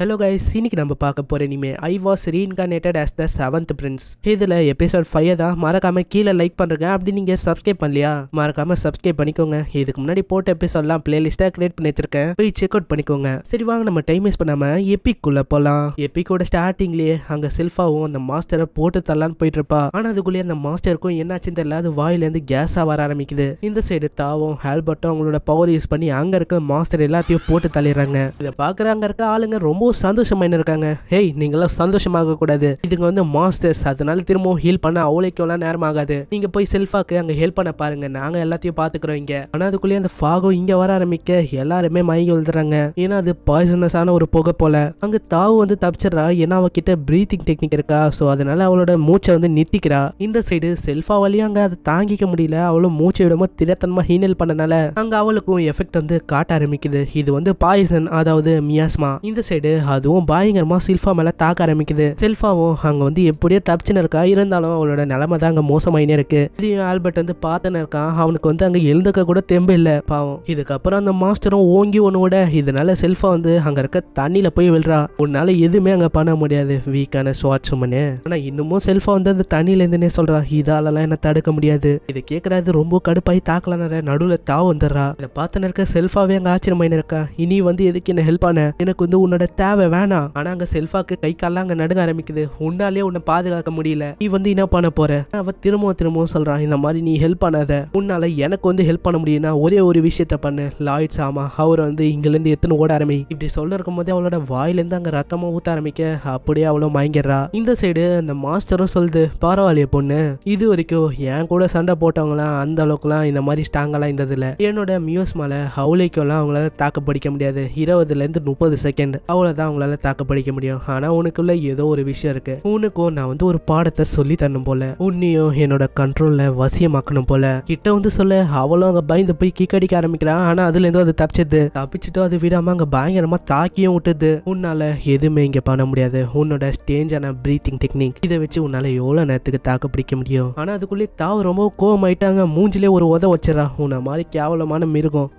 hello guys இன்னைக்கு நம்ம பார்க்க போகிற இனிமே I was reincarnated as the seventh prince இதில் எபிசோட் ஃபைவ் தான் மறக்காம கீழே லைக் பண்ணுறேன் அப்படி நீங்கள் சப்ஸ்கிரைப் பண்ணலையா மறக்காம சப்ஸ்கிரைப் பண்ணிக்கோங்க இதுக்கு முன்னாடி போட்ட எபிசோட்லாம் பிளேலிஸ்ட்டாக கிரியேட் பண்ணி வச்சிருக்கேன் போய் செக் அவுட் பண்ணிக்கோங்க சரி வாங்க நம்ம டைம் வேஸ்ட் பண்ணாமல் எப்பிக்குள்ளே போகலாம் எப்பிக்கோட ஸ்டார்டிங்லேயே அங்கே செல்ஃபாவும் அந்த மாஸ்டரை போட்டு தரலான்னு போயிட்டு இருப்பா ஆனால் அதுக்குள்ளேயே அந்த மாஸ்டருக்கும் என்னாச்சுன்னு தெரியல அது வாயிலேருந்து கேஸாக வர ஆரம்பிக்குது இந்த சைடு தாவும் ஹேல்பர்ட்டும் அவங்களோட பவர் யூஸ் பண்ணி அங்கே இருக்க மாஸ்டர் எல்லாத்தையும் போட்டு தள்ளிடுறாங்க இதை பார்க்குற அங்கே இருக்க ஆளுங்க ரொம்ப திரும்பவும் சந்தோஷமாக இருக்காங்க ஹேய் நீங்களாம் சந்தோஷமாக கூடாது இதுங்க வந்து மாஸ்டர்ஸ் அதனால திரும்பவும் ஹீல் பண்ண அவ்வளோக்கெல்லாம் நேரம் ஆகாது நீங்க போய் செல்ஃபாக்கு அங்கே ஹெல்ப் பண்ண பாருங்க நாங்க எல்லாத்தையும் பாத்துக்கிறோம் இங்க ஆனா அதுக்குள்ளேயே அந்த ஃபாகோ இங்க வர ஆரம்பிக்க எல்லாருமே மயங்கி விழுந்துறாங்க ஏன்னா அது பாய்சனஸான ஒரு புகை போல அங்க தாவு வந்து தப்பிச்சிடறா ஏன்னா அவகிட்ட பிரீத்திங் டெக்னிக் இருக்கா ஸோ அதனால அவளோட மூச்சை வந்து நித்திக்கிறா இந்த சைடு செல்ஃபா வழியும் அங்க அதை தாங்கிக்க முடியல அவளும் மூச்சை விடமோ திடத்தனமாக ஹீனல் பண்ணனால அங்க அவளுக்கும் எஃபெக்ட் வந்து காட்ட ஆரம்பிக்குது இது வந்து பாய்சன் அதாவது மியாஸ்மா இந்த சைடு அதுவும் பயங்கரமா சில்ஃபா மேல தாக்க ஆரம்பிக்குது சில்ஃபாவும் அங்க வந்து எப்படியோ தப்பிச்சுன்னு இருக்கா இருந்தாலும் அவளோட நிலைமை தான் அங்க மோசமாயினே இருக்கு இதையும் ஆல்பர்ட் வந்து பார்த்துன்னு இருக்கான் அவனுக்கு வந்து அங்க எழுந்துக்க கூட தெம்பு இல்லை பாவம் இதுக்கப்புறம் அந்த மாஸ்டரும் ஓங்கி ஒன்று விட இதனால செல்ஃபா வந்து அங்க இருக்க தண்ணியில போய் விழுறா உன்னால எதுவுமே அங்க பண்ண முடியாது வீக்கான ஸ்வாட்ச் மனு ஆனா இன்னமும் செல்ஃபா வந்து அந்த தண்ணியிலேருந்துனே இதால இதாலலாம் என்ன தடுக்க முடியாது இது கேட்குறாது ரொம்ப கடுப்பாய் தாக்கலான நடுவுல தா வந்துடுறா இதை பார்த்துன்னு இருக்க செல்ஃபாவே அங்க ஆச்சரியமாயின்னு இருக்கா இனி வந்து எதுக்கு என்ன ஹெல்ப் ஆன எனக்கு வந்து உன்னோட தேவை வேணாம் ஆனா அங்க செல்ஃபாக்கு கை காலெல்லாம் அங்க நடுங்க ஆரம்பிக்குது உன்னாலே உன்னை பாதுகாக்க முடியல நீ வந்து என்ன பண்ண போற அவ திரும்ப திரும்பவும் சொல்றான் இந்த மாதிரி நீ ஹெல்ப் பண்ணாத உன்னால எனக்கு வந்து ஹெல்ப் பண்ண முடியும்னா ஒரே ஒரு விஷயத்த பண்ணு லாய்ட்ஸ் ஆமா அவர் வந்து இருந்து எத்தனை ஓட ஆரம்பி இப்படி சொல்ல இருக்கும் போதே அவளோட வாயிலேருந்து அங்க ரத்தமா ஊத்த ஆரம்பிக்க அப்படியே அவ்வளவு மயங்கிடறா இந்த சைடு அந்த மாஸ்டரும் சொல்லுது பரவாயில்லையே பொண்ணு இது வரைக்கும் என் கூட சண்டை போட்டவங்களாம் அந்த அளவுக்குலாம் இந்த மாதிரி ஸ்ட்ராங்கெல்லாம் இருந்ததில்ல என்னோட மியூஸ் மேல ஹவுலைக்கெல்லாம் அவங்களால தாக்கப்படிக்க முடியாது முடியாது இருபதுலேருந்து முப்பது செகண்ட் அவ்வளோ தான் அவங்களால படிக்க முடியும் ஆனா உனக்குள்ள ஏதோ ஒரு விஷயம் இருக்கு உனக்கும் நான் வந்து ஒரு பாடத்தை சொல்லி தரணும் போல உன்னையும் என்னோட கண்ட்ரோல்ல வசியமாக்கணும் போல கிட்ட வந்து சொல்ல அவளும் அங்க பயந்து போய் கிக்கடிக்க ஆரம்பிக்கிறான் ஆனா அதுல இருந்து அது தப்பிச்சது தப்பிச்சுட்டு அது விடாம அங்க பயங்கரமா தாக்கியும் விட்டுது உன்னால எதுவுமே இங்க பண்ண முடியாது உன்னோட ஸ்டேஞ்சான பிரீத்திங் டெக்னிக் இதை வச்சு உன்னால எவ்வளவு நேரத்துக்கு தாக்கு பிடிக்க முடியும் ஆனா அதுக்குள்ளே தாவ ரொம்ப ஆயிட்டாங்க மூஞ்சிலே ஒரு உத வச்சிடறா உன்ன மாதிரி கேவலமான மிருகம்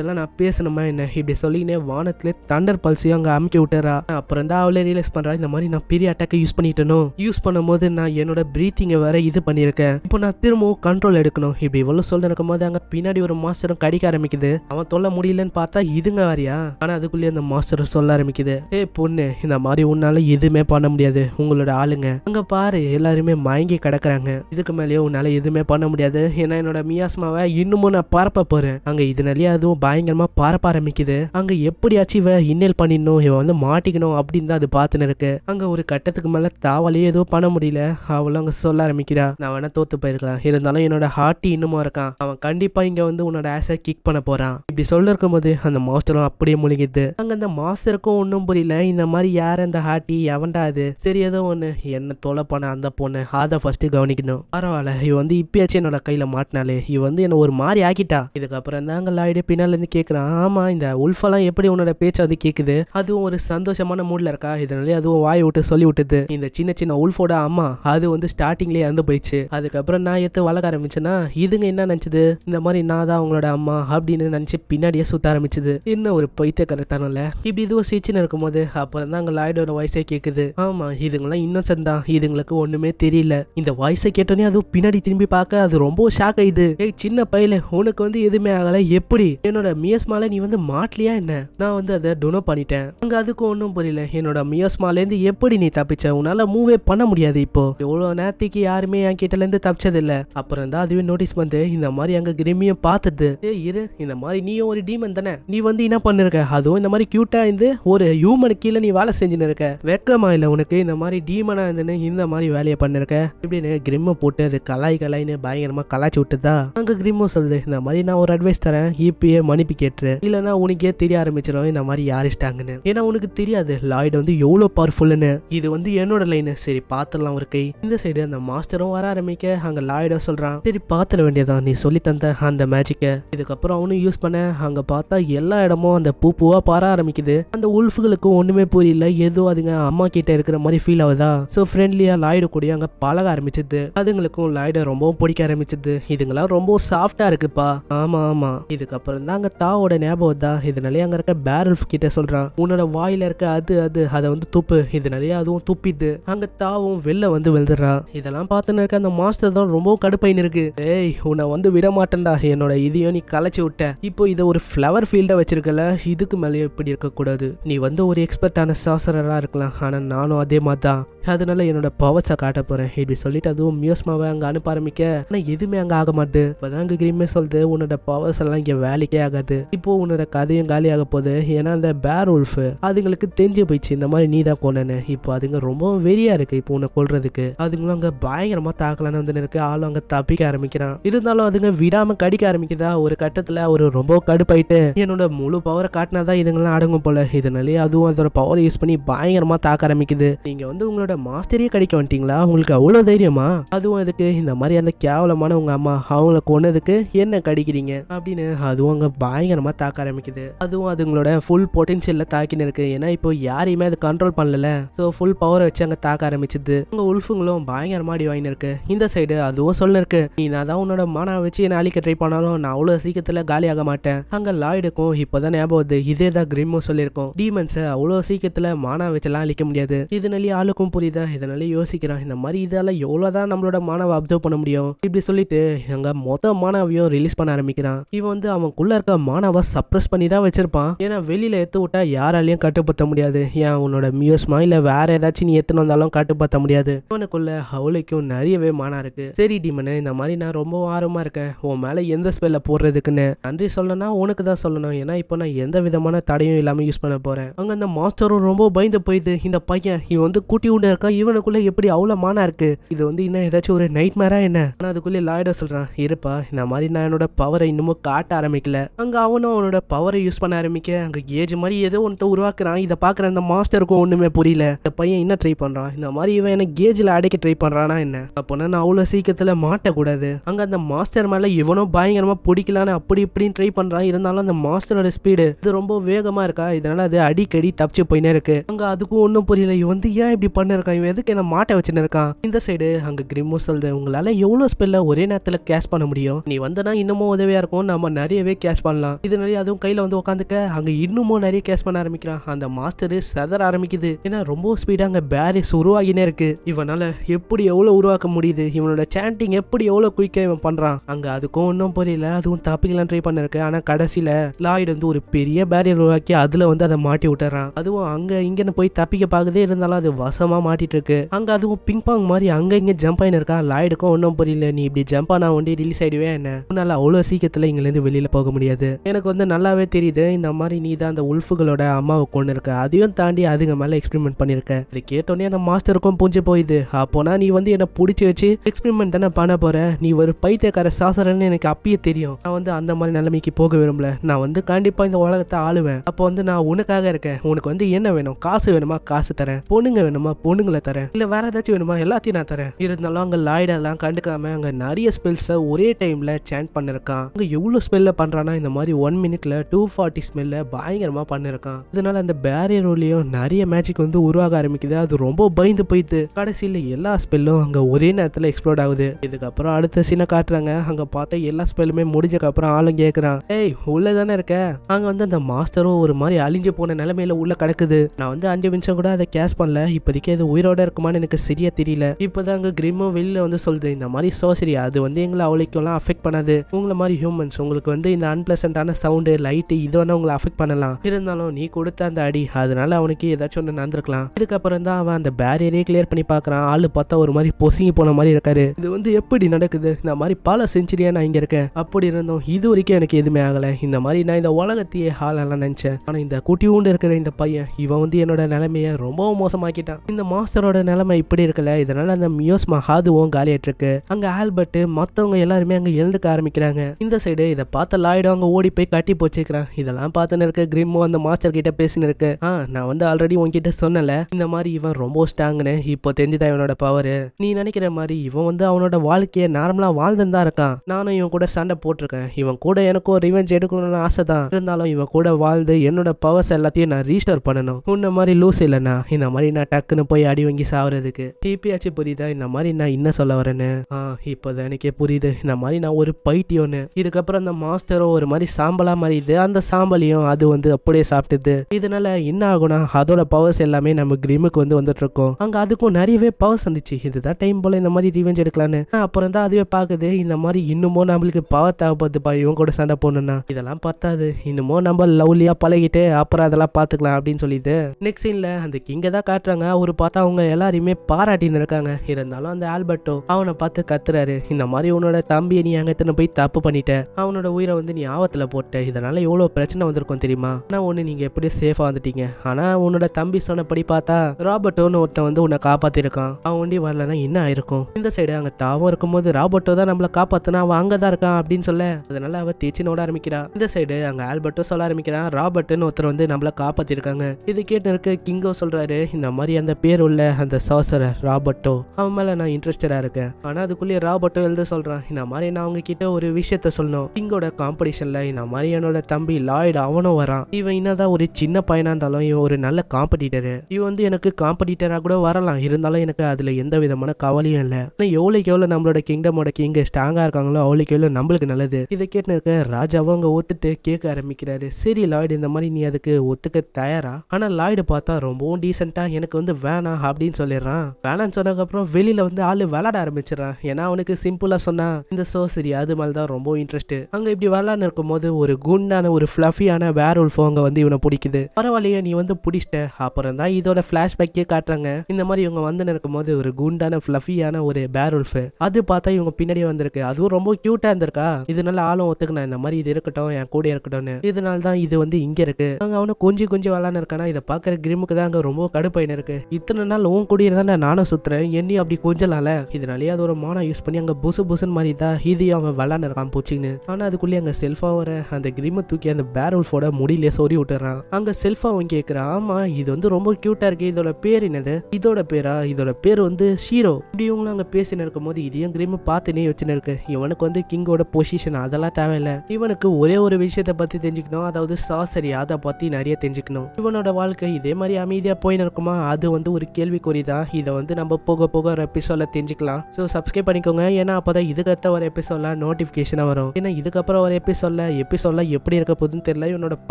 எல்லாம் நான் பேசணுமா என்ன இப்படி சொல்லினே வானத்திலே தண்டர் பல்சியும் அங்க அமைக்க விட்டுறா அப்புறம் தான் அவளே ரியலைஸ் பண்றா இந்த மாதிரி நான் பெரிய அட்டாக்கை யூஸ் பண்ணிட்டனும் யூஸ் பண்ணும்போது நான் என்னோட பிரீத்திங்கை வேற இது பண்ணியிருக்கேன் இப்போ நான் திரும்பவும் கண்ட்ரோல் எடுக்கணும் இப்படி இவ்வளவு சொல்ல இருக்கும் போது அங்க பின்னாடி ஒரு மாஸ்டரும் கடிக்க ஆரம்பிக்குது அவன் சொல்ல முடியலன்னு பார்த்தா இதுங்க வரையா ஆனா அதுக்குள்ளேயே அந்த மாஸ்டர் சொல்ல ஆரம்பிக்குது ஏ பொண்ணு இந்த மாதிரி உன்னால எதுவுமே பண்ண முடியாது உங்களோட ஆளுங்க அங்க பாரு எல்லாருமே மயங்கி கிடக்குறாங்க இதுக்கு மேலேயே உன்னால எதுவுமே பண்ண முடியாது ஏன்னா என்னோட மியாஸ்மாவை இன்னமும் நான் பரப்ப போறேன் அங்க இதனாலேயே அதுவும் பயங்கரமா பரப்ப ஆரம்பிக்குது அங்க எப்படியாச்சும் இவ இன்னேல் பண்ணிடணும் இவ வந்து வந்து மாட்டிக்கணும் அப்படின்னு தான் அது பார்த்துன்னு இருக்கு அங்கே ஒரு கட்டத்துக்கு மேலே தாவாலேயே ஏதோ பண்ண முடியல அவளும் அங்கே சொல்ல ஆரம்பிக்கிறா நான் வேணா தோத்து போயிருக்கலாம் இருந்தாலும் என்னோட ஹார்ட்டி இன்னுமா இருக்கான் அவன் கண்டிப்பாக இங்கே வந்து உன்னோட ஆசை கிக் பண்ண போகிறான் இப்படி சொல்ல இருக்கும்போது அந்த மாஸ்டரும் அப்படியே முழுகிது அங்கே அந்த மாஸ்டருக்கும் ஒன்றும் புரியல இந்த மாதிரி யார் அந்த ஹார்ட்டி எவன்டா அது சரி ஏதோ ஒன்று என்ன தொலை பண்ண அந்த பொண்ணு அதை ஃபர்ஸ்ட் கவனிக்கணும் பரவாயில்ல இவ வந்து இப்பயாச்சும் என்னோட கையில் மாட்டினாலே இவ வந்து என்ன ஒரு மாதிரி ஆக்கிட்டா இதுக்கப்புறம் தாங்க லாய்டு இருந்து கேட்குறான் ஆமாம் இந்த உல்ஃபெல்லாம் எப்படி உன்னோட பேச்சு அது கேட்குது அதுவும் ஒரு சந்தோஷமான மூடில் இருக்கா இதனாலே அதுவும் வாய் விட்டு சொல்லி விட்டுது இந்த சின்ன சின்ன உல்ஃபோட அம்மா அது வந்து ஸ்டார்டிங்லேயே இறந்து போயிடுச்சு அதுக்கப்புறம் நான் எடுத்து வளர்க்க ஆரம்பிச்சேன்னா இதுங்க என்ன நினச்சிது இந்த மாதிரி நான் தான் அவங்களோட அம்மா அப்படின்னு நினச்சி பின்னாடியே சுத்த ஆரம்பிச்சது என்ன ஒரு பைத்தியக்காரத்தனம் இல்லை இப்படி இதுவும் இருக்கும் போது அப்புறம் தான் அங்கே லாய்டோட வாய்ஸே கேட்குது ஆமாம் இதுங்களாம் இன்னொசன் தான் இதுங்களுக்கு ஒன்றுமே தெரியல இந்த வாய்ஸை கேட்டோன்னே அதுவும் பின்னாடி திரும்பி பார்க்க அது ரொம்ப ஷாக் ஆயிடுது ஏய் சின்ன பையல உனக்கு வந்து எதுவுமே ஆகலை எப்படி என்னோட மியஸ்மால நீ வந்து மாட்டலையா என்ன நான் வந்து அதை டொனோ பண்ணிட்டேன் அங்கே அதுக்கு ஒன்றும் புரியல என்னோட மியோஸ்மாலேருந்து எப்படி நீ தப்பிச்ச உனால மூவே பண்ண முடியாது இப்போ எவ்வளோ நேரத்துக்கு யாருமே என் கிட்டலேருந்து தப்பிச்சதில்ல அப்புறம் தான் அதுவே நோட்டீஸ் வந்து இந்த மாதிரி அங்கே கிரிமியும் பார்த்தது ஏ இரு இந்த மாதிரி நீயும் ஒரு டீமன் தானே நீ வந்து என்ன பண்ணிருக்க அதுவும் இந்த மாதிரி கியூட்டா இருந்து ஒரு ஹியூமன் கீழே நீ வேலை செஞ்சுன்னு இருக்க வெக்கமா இல்லை உனக்கு இந்த மாதிரி டீமனாக இருந்துன்னு இந்த மாதிரி வேலையை பண்ணிருக்க இப்படின்னு கிரிம போட்டு அது கலாய் கலாய்னு பயங்கரமாக கலாச்சி விட்டுதா அங்கே கிரிம்மும் சொல்லுது இந்த மாதிரி நான் ஒரு அட்வைஸ் தரேன் இப்பயே e மன்னிப்பு கேட்டுரு இல்லைன்னா உனக்கே தெரிய ஆரம்பிச்சிடும் இந்த மாதிரி யாரிஸ்டாங்கன்னு ஏன்னா அவனுக்கு தெரியாது லாய்டு வந்து எவ்வளோ பவர்ஃபுல்லுன்னு இது வந்து என்னோட லைனு சரி பார்த்துடலாம் ஒரு கை இந்த சைடு அந்த மாஸ்டரும் வர ஆரம்பிக்க அங்கே லாய்டா சொல்கிறான் சரி பார்த்துட வேண்டியதான் நீ சொல்லி தந்த அந்த மேஜிக்கை இதுக்கப்புறம் அவனும் யூஸ் பண்ண அங்கே பார்த்தா எல்லா இடமும் அந்த பூ பூவாக பார ஆரம்பிக்குது அந்த உல்ஃபுகளுக்கு ஒன்றுமே புரியல ஏதோ அதுங்க அம்மா கிட்ட இருக்கிற மாதிரி ஃபீல் ஆகுதா ஸோ ஃப்ரெண்ட்லியாக லாய்டு கூட அங்கே பழக ஆரம்பிச்சது அதுங்களுக்கும் லாய்டை ரொம்பவும் பிடிக்க ஆரம்பிச்சது இதுங்களாம் ரொம்ப சாஃப்டாக இருக்குப்பா ஆமாம் ஆமாம் இதுக்கப்புறம் தான் அங்கே தாவோட ஞாபகம் தான் இதனாலே அங்கே இருக்க உல்ஃப் கிட்ட சொல்கிறான் உன்னோட வாயில இருக்க அது அது அதை வந்து துப்பு இது நிறைய அதுவும் துப்பிது அங்க தாவும் வெளில வந்து விழுதுறா இதெல்லாம் பார்த்துன்னு இருக்க அந்த மாஸ்டர் தான் ரொம்ப கடுப்பாயின்னு இருக்கு ஏய் உன்னை வந்து விட மாட்டேன்டா என்னோட இதையும் நீ கலைச்சி விட்ட இப்போ இதை ஒரு ஃப்ளவர் ஃபீல்டை வச்சிருக்கல இதுக்கு மேலேயும் இப்படி இருக்கக்கூடாது நீ வந்து ஒரு எக்ஸ்பர்ட்டான சாசரராக இருக்கலாம் ஆனால் நானும் அதே மாதிரி தான் அதனால என்னோட பவர்ஸை காட்ட போறேன் இப்படி சொல்லிட்டு அதுவும் மியூஸ்மாவை அங்கே அனுப்ப ஆரம்பிக்க ஆனால் எதுவுமே அங்கே ஆக மாட்டேது இப்போதான் அங்கே கிரீமே சொல்லுது உன்னோட பவர்ஸ் எல்லாம் இங்கே வேலைக்கே ஆகாது இப்போ உன்னோட கதையும் காலியாக போகுது ஏன்னா அந்த பேர் உல்ஃபு அது அதுங்களுக்கு தெரிஞ்சு போயிடுச்சு இந்த மாதிரி நீ தான் கொல்லனு இப்போ அதுங்க ரொம்ப வெறியா இருக்கு இப்போ உன்னை கொள்றதுக்கு அதுங்களும் அங்கே பயங்கரமா தாக்கலான்னு வந்து இருக்கு ஆளும் அங்கே தப்பிக்க ஆரம்பிக்கிறான் இருந்தாலும் அதுங்க விடாமல் கடிக்க ஆரம்பிக்குதா ஒரு கட்டத்தில் ஒரு ரொம்ப கடுப்பாயிட்டு என்னோட முழு பவரை காட்டினாதான் இதுங்கெல்லாம் இதுங்களாம் அடங்கும் போல இதனாலே அதுவும் அதோட பவரை யூஸ் பண்ணி பயங்கரமா தாக்க ஆரம்பிக்குது நீங்கள் வந்து உங்களோட மாஸ்டரியே கடிக்க வந்துட்டீங்களா உங்களுக்கு அவ்வளோ தைரியமா அதுவும் அதுக்கு இந்த மாதிரி அந்த கேவலமான உங்க அம்மா அவங்கள கொன்னதுக்கு என்ன கடிக்கிறீங்க அப்படின்னு அதுவும் அங்க பயங்கரமா தாக்க ஆரம்பிக்குது அதுவும் அதுங்களோட ஃபுல் பொட்டன்ஷியல்ல தாக்கின இருக்கு ஏன்னா இப்போ யாரையுமே அது கண்ட்ரோல் பண்ணல ஸோ ஃபுல் பவரை வச்சு அங்கே தாக்க ஆரம்பிச்சது உங்க உல்ஃபுங்களும் பயங்கரமாக டிவாயின் இருக்கு இந்த சைடு அதுவும் சொல்லிருக்கு நீ நான் தான் உன்னோட மானா வச்சு என்ன அழிக்க ட்ரை பண்ணாலும் நான் அவ்வளோ சீக்கிரத்தில் காலியாக மாட்டேன் அங்கே லாய்டுக்கும் இப்போ தான் ஞாபகம் வருது இதே தான் கிரிம்மும் சொல்லியிருக்கோம் டீமன்ஸை அவ்வளோ சீக்கிரத்தில் மானா வச்செல்லாம் அழிக்க முடியாது இதனாலே ஆளுக்கும் புரியுதா இதனாலே யோசிக்கிறான் இந்த மாதிரி இதால் எவ்வளோ தான் நம்மளோட மாணவை அப்சர்வ் பண்ண முடியும் இப்படி சொல்லிட்டு அங்கே மொத்த மாணவியும் ரிலீஸ் பண்ண ஆரம்பிக்கிறான் இவன் வந்து குள்ள இருக்க மாணவை சப்ரஸ் பண்ணி தான் வச்சிருப்பான் ஏன்னா வெளியில எடுத்து விட்டா யாராலையும் கட் காட்டுப்பத்த முடியாது ஏன் உன்னோட மியூஸ்மா இல்லை வேறு ஏதாச்சும் நீ எத்தனை வந்தாலும் கட்டுப்படுத்த முடியாது அவனுக்குள்ள ஹவுலைக்கும் நிறையவே மானா இருக்குது சரி டிமனு இந்த மாதிரி நான் ரொம்ப ஆர்வமாக இருக்கேன் உன் மேலே எந்த ஸ்பெல்ல போடுறதுக்குன்னு நன்றி சொல்லணும்னா உனக்கு தான் சொல்லணும் ஏன்னா இப்போ நான் எந்த விதமான தடையும் இல்லாமல் யூஸ் பண்ண போகிறேன் அங்கே அந்த மாஸ்டரும் ரொம்ப பயந்து போயிது இந்த பையன் இவன் வந்து கூட்டி உண்டு இருக்கான் இவனுக்குள்ளே எப்படி அவ்வளோ மானா இருக்குது இது வந்து இன்னும் ஏதாச்சும் ஒரு நைட் மேரா என்ன ஆனால் அதுக்குள்ளே லாய்டா சொல்கிறான் இருப்பா இந்த மாதிரி நான் என்னோட பவரை இன்னமும் காட்ட ஆரம்பிக்கல அங்கே அவனும் அவனோட பவரை யூஸ் பண்ண ஆரம்பிக்க அங்கே ஏஜ் மாதிரி ஏதோ ஒன்று உருவாக்குற பார்க்குறான் இதை பார்க்குற அந்த மாஸ்டருக்கும் ஒன்றுமே புரியல இந்த பையன் என்ன ட்ரை பண்ணுறான் இந்த மாதிரி இவன் என்ன கேஜில் அடைக்க ட்ரை பண்ணுறானா என்ன அப்போனா நான் அவ்வளோ சீக்கிரத்தில் மாட்டக்கூடாது அங்கே அந்த மாஸ்டர் மேலே இவனும் பயங்கரமாக பிடிக்கலான்னு அப்படி இப்படின்னு ட்ரை பண்ணுறான் இருந்தாலும் அந்த மாஸ்டரோட ஸ்பீடு இது ரொம்ப வேகமாக இருக்கா இதனால் அது அடிக்கடி தப்பிச்சு போயினே இருக்கு அங்கே அதுக்கும் ஒன்றும் புரியல இவன் வந்து ஏன் இப்படி பண்ணிருக்கான் இவன் எதுக்கு என்ன மாட்டை வச்சுன்னு இருக்கான் இந்த சைடு அங்கே கிரிமோசல் உங்களால் எவ்வளோ ஸ்பெல்ல ஒரே நேரத்தில் கேஷ் பண்ண முடியும் நீ வந்தனா இன்னமும் உதவியாக இருக்கும் நம்ம நிறையவே கேஷ் பண்ணலாம் இது நிறைய அதுவும் கையில் வந்து உட்காந்துக்க அங்கே இன்னமும் நிறைய கேஷ் பண்ண ஆரம்பிக்கிறான் அந்த மாஸ்டரு சதற ஆரம்பிக்குது ஏன்னா ரொம்ப ஸ்பீடாக அங்கே பேரிஸ் உருவாகினே இருக்கு இவனால எப்படி எவ்வளோ உருவாக்க முடியுது இவனோட சாண்டிங் எப்படி எவ்வளோ குயிக்காக இவன் பண்ணுறான் அங்கே அதுக்கும் ஒன்றும் புரியல அதுவும் தப்பிக்கலாம் ட்ரை பண்ணிருக்கு ஆனால் கடைசியில் லாய்டு வந்து ஒரு பெரிய பேரியர் உருவாக்கி அதில் வந்து அதை மாட்டி விட்டுறான் அதுவும் அங்கே இங்கேன்னு போய் தப்பிக்க பாக்குதே இருந்தாலும் அது வசமாக மாட்டிட்டு இருக்கு அங்கே அதுவும் பிங் பாங் மாதிரி அங்கே இங்கே ஜம்ப் ஆகினு லாய்டுக்கும் ஒன்றும் புரியல நீ இப்படி ஜம்ப் ஆனா ஒண்டி ரிலீஸ் ஆயிடுவே என்ன அவ்வளவு அவ்வளோ சீக்கிரத்தில் இங்கேருந்து வெளியில் போக முடியாது எனக்கு வந்து நல்லாவே தெரியுது இந்த மாதிரி நீ தான் அந்த உல்ஃபுகளோட அம்மாவுக்கு கொண்டு இருக்க அதையும் தாண்டி அதுங்க மேலே எக்ஸ்பிரிமெண்ட் பண்ணியிருக்கேன் இது கேட்டோன்னே அந்த மாஸ்டருக்கும் பூஞ்சி போயிது அப்போனா நீ வந்து என்னை பிடிச்சி வச்சு எக்ஸ்பிரிமெண்ட் தானே பண்ண போகிற நீ ஒரு பைத்தியக்கார சாசரன்னு எனக்கு அப்பயே தெரியும் நான் வந்து அந்த மாதிரி நிலைமைக்கு போக விரும்பல நான் வந்து கண்டிப்பாக இந்த உலகத்தை ஆளுவேன் அப்போ வந்து நான் உனக்காக இருக்கேன் உனக்கு வந்து என்ன வேணும் காசு வேணுமா காசு தரேன் பொண்ணுங்க வேணுமா பொண்ணுங்களை தரேன் இல்லை வேற ஏதாச்சும் வேணுமா எல்லாத்தையும் நான் தரேன் இருந்தாலும் அங்கே லாய்டெல்லாம் கண்டுக்காம அங்கே நிறைய ஸ்பெல்ஸை ஒரே டைமில் சேன் பண்ணிருக்கான் அங்கே எவ்வளோ ஸ்பெல்ல பண்ணுறான்னா இந்த மாதிரி ஒன் மினிட்ல டூ ஃபார்ட்டி ஸ்மெல்ல பயங்கரமாக பண்ணிருக்கான் இதனால அந்த பேரியர் வழியும் நிறைய மேஜிக் வந்து உருவாக ஆரம்பிக்குது அது ரொம்ப பயந்து போயிடுது கடைசியில் எல்லா ஸ்பெல்லும் அங்கே ஒரே நேரத்தில் எக்ஸ்ப்ளோர்ட் ஆகுது இதுக்கப்புறம் அடுத்த சீனை காட்டுறாங்க அங்கே பார்த்தா எல்லா ஸ்பெல்லுமே முடிஞ்சக்கப்புறம் ஆளும் கேட்குறான் ஏய் உள்ள தானே இருக்க அங்கே வந்து அந்த மாஸ்டரும் ஒரு மாதிரி அழிஞ்சு போன நிலமையில உள்ள கிடக்குது நான் வந்து அஞ்சு நிமிஷம் கூட அதை கேஷ் பண்ணல இப்போதைக்கு அது உயிரோட இருக்குமான்னு எனக்கு சரியா தெரியல இப்போதான் அங்கே கிரிமோ வெளியில் வந்து சொல்லுது இந்த மாதிரி சோசரி அது வந்து எங்களை அவ்வளோக்கெல்லாம் அஃபெக்ட் பண்ணாது உங்களை மாதிரி ஹியூமன்ஸ் உங்களுக்கு வந்து இந்த அன்பிளசண்டான சவுண்டு லைட்டு இது வேணா உங்களை அஃபெக்ட் பண்ணலாம் இருந்தாலும் நீ கொடுத்த அந்த அடி அதனால அவனுக்கு ஏதாச்சும் ஒன்று நடந்திருக்கலாம் இதுக்கப்புறம் தான் அவன் அந்த பேரியரே கிளியர் பண்ணி பார்க்கறான் ஆள் பார்த்தா ஒரு மாதிரி பொசுங்கி போன மாதிரி இருக்காரு இது வந்து எப்படி நடக்குது இந்த மாதிரி பல செஞ்சுரியா நான் இங்கே இருக்கேன் அப்படி இருந்தோம் இது வரைக்கும் எனக்கு எதுவுமே ஆகலை இந்த மாதிரி நான் இந்த உலகத்தையே ஆளெல்லாம் நினச்சேன் ஆனால் இந்த ஊண்டு இருக்கிற இந்த பையன் இவன் வந்து என்னோட நிலைமையை ரொம்பவும் மோசமாக்கிட்டான் இந்த மாஸ்டரோட நிலைமை இப்படி இருக்கல இதனால அந்த மியோஸ் மஹாதுவும் இருக்கு அங்கே ஆல்பர்ட் மற்றவங்க எல்லாருமே அங்கே எழுந்துக்க ஆரம்பிக்கிறாங்க இந்த சைடு இதை பார்த்த லாய்டும் அங்கே ஓடி போய் கட்டி போச்சுக்கிறான் இதெல்லாம் பார்த்துன்னு இருக்க கிரிம்மும் அந்த மாஸ்டர் கிட்ட பேசின அப்படின்னு இருக்கு நான் வந்து ஆல்ரெடி உன்கிட்ட சொன்னல இந்த மாதிரி இவன் ரொம்ப ஸ்டாங்னு இப்போ தெரிஞ்சுதான் இவனோட பவரு நீ நினைக்கிற மாதிரி இவன் வந்து அவனோட வாழ்க்கையை நார்மலா வாழ்ந்துன்னு தான் இருக்கான் நானும் இவன் கூட சண்டை போட்டிருக்கேன் இவன் கூட எனக்கும் ரிவெஞ்ச் எடுக்கணும்னு ஆசை தான் இருந்தாலும் இவன் கூட வாழ்ந்து என்னோட பவர்ஸ் எல்லாத்தையும் நான் ரீஸ்டோர் பண்ணணும் உன்ன மாதிரி லூஸ் இல்லைனா இந்த மாதிரி நான் டக்குன்னு போய் அடி வாங்கி சாவறதுக்கு இப்பயாச்சும் புரியுதா இந்த மாதிரி நான் என்ன சொல்ல வரேன்னு ஆ இப்போ எனக்கே புரியுது இந்த மாதிரி நான் ஒரு பைத்தியம்னு இதுக்கப்புறம் அந்த மாஸ்டரும் ஒரு மாதிரி சாம்பலா மாதிரி அந்த சாம்பலையும் அது வந்து அப்படியே சாப்பிட்டுது இதனால அதனால என்ன ஆகும்னா அதோட பவர்ஸ் எல்லாமே நம்ம கிரிமுக்கு வந்து வந்துட்டு இருக்கோம் அங்கே அதுக்கும் நிறையவே பவர்ஸ் வந்துச்சு இதுதான் டைம் போல் இந்த மாதிரி ரிவெஞ்ச் எடுக்கலான்னு அப்புறம் தான் அதுவே பார்க்குது இந்த மாதிரி இன்னுமோ நம்மளுக்கு பவர் தேவைப்படுதுப்பா இவங்க கூட சண்டை போடணும்னா இதெல்லாம் பார்த்தாது இன்னுமோ நம்ம லவ்லியாக பழகிட்டு அப்புறம் அதெல்லாம் பார்த்துக்கலாம் அப்படின்னு சொல்லிட்டு நெக்ஸ்ட் சீனில் அந்த கிங்க தான் காட்டுறாங்க அவரு பார்த்தா அவங்க எல்லாரையுமே பாராட்டின்னு இருக்காங்க இருந்தாலும் அந்த ஆல்பர்ட்டோ அவனை பார்த்து கத்துறாரு இந்த மாதிரி உன்னோட தம்பியை நீ அங்கத்தின போய் தப்பு பண்ணிட்ட அவனோட உயிரை வந்து நீ ஆபத்தில் போட்ட இதனால எவ்வளவு பிரச்சனை வந்திருக்கும் தெரியுமா நான் ஒன்று நீங்கள் எப்படி சேஃபா வந்துட்டீங்க ஆனால் உன்னோட தம்பி சொன்னபடி பார்த்தா ராபர்ட்டோன்னு ஒருத்தன் வந்து உன்னை காப்பாத்திருக்கான் அவன் வண்டி வரலன்னா என்ன ஆயிருக்கும் இந்த சைடு அங்கே தாவும் இருக்கும்போது ராபர்ட்டோ தான் நம்மளை காப்பாற்றினா அவன் அங்கே தான் இருக்கான் அப்படின்னு சொல்ல அதனால அவ நோட ஆரம்பிக்கிறான் இந்த சைடு அங்கே ஆல்பர்ட்டோ சொல்ல ஆரம்பிக்கிறான் ராபர்ட்னு ஒருத்தர் வந்து நம்மளை காப்பாத்திருக்காங்க இது கேட்டு கிங்கோ சொல்றாரு இந்த மாதிரி அந்த பேர் உள்ள அந்த சாசர ராபர்ட்டோ அவன் மேல நான் இன்ட்ரெஸ்டடா இருக்கேன் ஆனா அதுக்குள்ளேயே ராபர்ட்டோ எழுத சொல்றான் இந்த மாதிரி நான் அவங்க கிட்ட ஒரு விஷயத்த சொல்லணும் கிங்கோட காம்படிஷன்ல இந்த மாதிரி என்னோட தம்பி லாய்டு அவனும் வரான் இவன் என்னதான் ஒரு சின்ன பையனாக இருந்தாலும் இவன் ஒரு நல்ல காம்படிட்டரு இவன் வந்து எனக்கு காம்படிட்டராக கூட வரலாம் இருந்தாலும் எனக்கு அதில் எந்த விதமான கவலையும் இல்லை ஆனால் எவ்வளோக்கு எவ்வளோ நம்மளோட கிங்டமோட கிங் ஸ்ட்ராங்காக இருக்காங்களோ அவ்வளோக்கு எவ்வளோ நம்மளுக்கு நல்லது இதை கேட்டு இருக்க ராஜாவும் அங்கே ஒத்துட்டு கேட்க ஆரம்பிக்கிறாரு சரி லாய்டு இந்த மாதிரி நீ அதுக்கு ஒத்துக்க தயாரா ஆனால் லாய்டு பார்த்தா ரொம்பவும் டீசெண்டாக எனக்கு வந்து வேணாம் அப்படின்னு சொல்லிடுறான் வேணான்னு சொன்னதுக்கப்புறம் வெளியில் வந்து ஆள் விளாட ஆரம்பிச்சிடறான் ஏன்னா அவனுக்கு சிம்பிளாக சொன்னால் இந்த சோசரி சரி அது மாதிரி தான் ரொம்ப இன்ட்ரெஸ்ட் அங்கே இப்படி இருக்கும் இருக்கும்போது ஒரு குண்டான ஒரு ஃப்ளஃபியான வேர் உல்ஃபோ அங்கே வந்து இவனை பிடிக்குது பரவாயில்லையே நீ வந்து பிடிச்சிட்ட அப்புறம் தான் இதோட பிளாஷ்பேக்கே காட்டுறாங்க இந்த மாதிரி இவங்க வந்து நடக்கும் போது ஒரு குண்டான ஃப்ளஃபியான ஒரு பேரல்ஃபு அது பார்த்தா இவங்க பின்னாடி வந்திருக்கு அதுவும் ரொம்ப கியூட்டா இருந்திருக்கா இதனால ஆளும் ஒத்துக்கினா இந்த மாதிரி இது இருக்கட்டும் என் கூட இருக்கட்டும்னு இதனால தான் இது வந்து இங்க இருக்கு அங்க அவனு கொஞ்சம் கொஞ்சம் விளாண்டு இருக்கானா இதை பாக்குற கிரிமுக்கு தான் அங்க ரொம்ப கடுப்பாயின இருக்கு இத்தனை நாள் உன் கூட நான் நானும் சுத்துறேன் என்னையும் அப்படி கொஞ்சலால இதனாலேயே அதோட மானம் யூஸ் பண்ணி அங்க புசு புசுன்னு மாதிரி தான் இதையும் அவன் விளாண்டு இருக்கான் போச்சுன்னு ஆனா அதுக்குள்ளேயே அங்க செல்ஃபா வர அந்த கிரிமை தூக்கி அந்த பேரல்ஃபோட முடியல சொறி விட்டுறான் அங்க செல்ஃபா அவன் கேட்குறான் ஆமாம் இது வந்து ரொம்ப க்யூட்டாக இருக்குது இதோட பேர் என்னது இதோட பேரா இதோட பேர் வந்து ஷீரோ இப்படி இவங்களும் அங்கே பேசினு இருக்கும் போது இதையும் கிரீம் பார்த்துனே வச்சுன்னு இருக்கு இவனுக்கு வந்து கிங்கோட பொசிஷன் அதெல்லாம் தேவையில்லை இவனுக்கு ஒரே ஒரு விஷயத்தை பற்றி தெரிஞ்சுக்கணும் அதாவது சாசரி அதை பற்றி நிறைய தெரிஞ்சுக்கணும் இவனோட வாழ்க்கை இதே மாதிரி அமைதியாக போய் இருக்குமா அது வந்து ஒரு கேள்விக்குறி தான் இதை வந்து நம்ம போக போக ஒரு எபிசோட தெரிஞ்சுக்கலாம் ஸோ சப்ஸ்கிரைப் பண்ணிக்கோங்க ஏன்னா அப்பதான் இதுக்கத்த ஒரு எபிசோடில் நோட்டிஃபிகேஷனாக வரும் ஏன்னா இதுக்கப்புறம் ஒரு எபிசோடில் எபிசோடில் எப்படி இருக்க போதுன்னு தெரியல இவனோட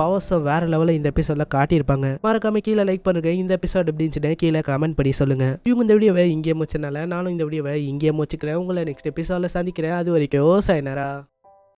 பவர்ஸ் வேற லெவலில் இந்த எபிசோடில் வீடியோவில் காட்டியிருப்பாங்க மறக்காம கீழே லைக் பண்ணுங்க இந்த எபிசோட் எப்படின்னு கீழே கமெண்ட் பண்ணி சொல்லுங்க இவங்க இந்த வீடியோவை இங்கே முடிச்சனால நானும் இந்த வீடியோவை இங்கே முடிச்சுக்கிறேன் உங்களை நெக்ஸ்ட் எபிசோட சந்திக்கிறேன் அது வரைக்கும் சைனரா